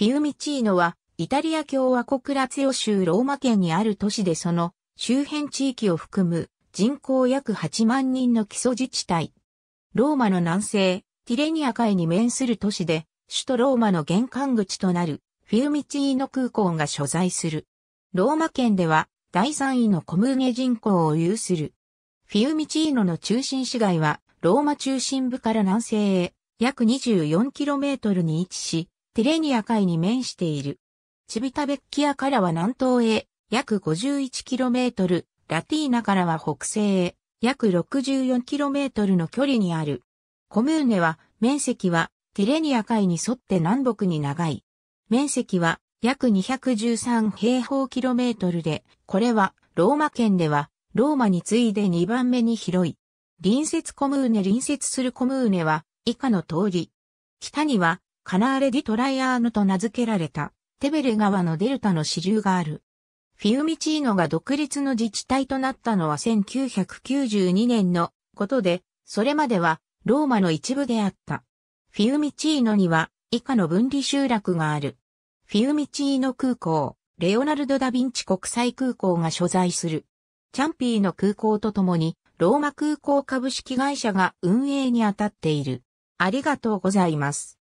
フィウミチーノは、イタリア共和国ラツィオ州ローマ県にある都市でその周辺地域を含む人口約8万人の基礎自治体。ローマの南西、ティレニア海に面する都市で、首都ローマの玄関口となるフィウミチーノ空港が所在する。ローマ県では第3位のコムゲ人口を有する。フィウミチーノの中心市街はローマ中心部から南西へ約 24km に位置し、ィレニア海に面している。チビタベッキアからは南東へ約 51km、ラティーナからは北西へ約 64km の距離にある。コムーネは面積はティレニア海に沿って南北に長い。面積は約213平方キロメートルで、これはローマ圏ではローマに次いで2番目に広い。隣接コムーネ隣接するコムーネは以下の通り。北にはカナーレ・ディ・トライアーヌと名付けられた、テベレ川のデルタの支流がある。フィウミチーノが独立の自治体となったのは1992年のことで、それまではローマの一部であった。フィウミチーノには以下の分離集落がある。フィウミチーノ空港、レオナルド・ダ・ヴィンチ国際空港が所在する。チャンピーの空港とともに、ローマ空港株式会社が運営に当たっている。ありがとうございます。